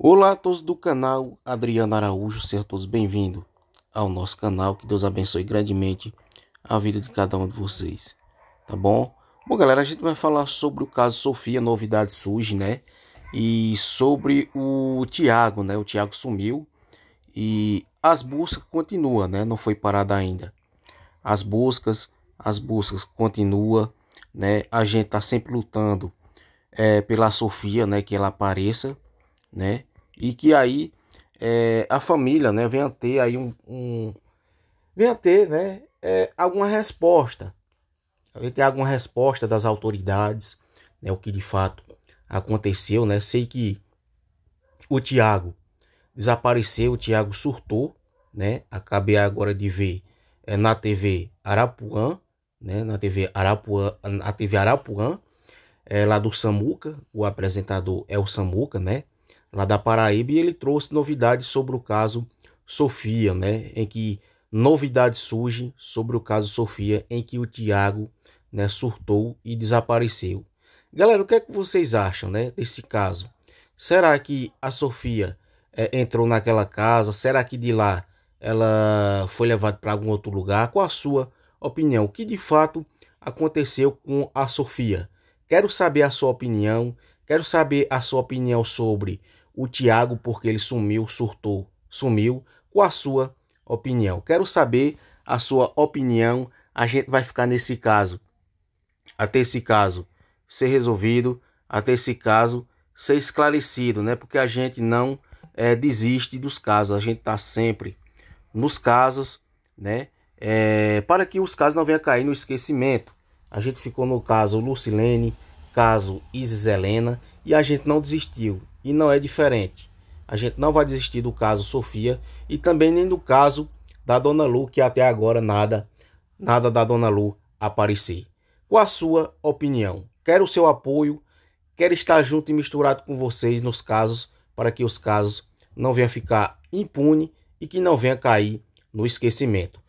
Olá a todos do canal Adriano Araújo, sejam todos bem-vindos ao nosso canal. Que Deus abençoe grandemente a vida de cada um de vocês, tá bom? Bom, galera, a gente vai falar sobre o caso Sofia, novidade surge, né? E sobre o Tiago, né? O Tiago sumiu e as buscas continuam, né? Não foi parada ainda. As buscas, as buscas continuam, né? A gente tá sempre lutando é, pela Sofia, né? Que ela apareça né? E que aí é, a família, né, venha ter aí um, um venha ter, né, é, alguma resposta, venha ter alguma resposta das autoridades, né, o que de fato aconteceu, né? Sei que o Tiago desapareceu, o Tiago surtou, né? Acabei agora de ver é, na TV Arapuã, né? Na TV Arapuã, na TV Arapuã, é, lá do Samuca, o apresentador é o Samuca, né? lá da Paraíba, e ele trouxe novidades sobre o caso Sofia, né? Em que novidades surgem sobre o caso Sofia, em que o Tiago né, surtou e desapareceu. Galera, o que é que vocês acham né, desse caso? Será que a Sofia é, entrou naquela casa? Será que de lá ela foi levada para algum outro lugar? Qual a sua opinião? O que de fato aconteceu com a Sofia? Quero saber a sua opinião. Quero saber a sua opinião sobre o Tiago, porque ele sumiu, surtou, sumiu. Qual a sua opinião? Quero saber a sua opinião. A gente vai ficar nesse caso até esse caso ser resolvido, até esse caso ser esclarecido, né? Porque a gente não é, desiste dos casos, a gente está sempre nos casos, né? É, para que os casos não venham a cair no esquecimento. A gente ficou no caso Lucilene caso Isis Helena, e a gente não desistiu, e não é diferente. A gente não vai desistir do caso Sofia e também nem do caso da Dona Lu, que até agora nada, nada da Dona Lu aparecer. Qual a sua opinião? Quero o seu apoio, quero estar junto e misturado com vocês nos casos, para que os casos não venham ficar impune e que não venha cair no esquecimento. O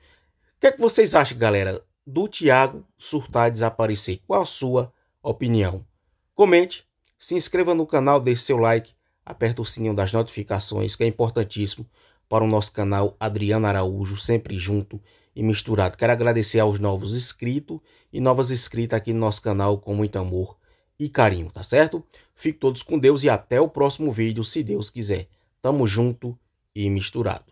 que é que vocês acham, galera, do Tiago surtar e desaparecer? Qual a sua opinião? opinião. Comente, se inscreva no canal, deixe seu like, aperte o sininho das notificações, que é importantíssimo para o nosso canal Adriano Araújo, sempre junto e misturado. Quero agradecer aos novos inscritos e novas inscritas aqui no nosso canal com muito amor e carinho, tá certo? Fiquem todos com Deus e até o próximo vídeo, se Deus quiser. Tamo junto e misturado.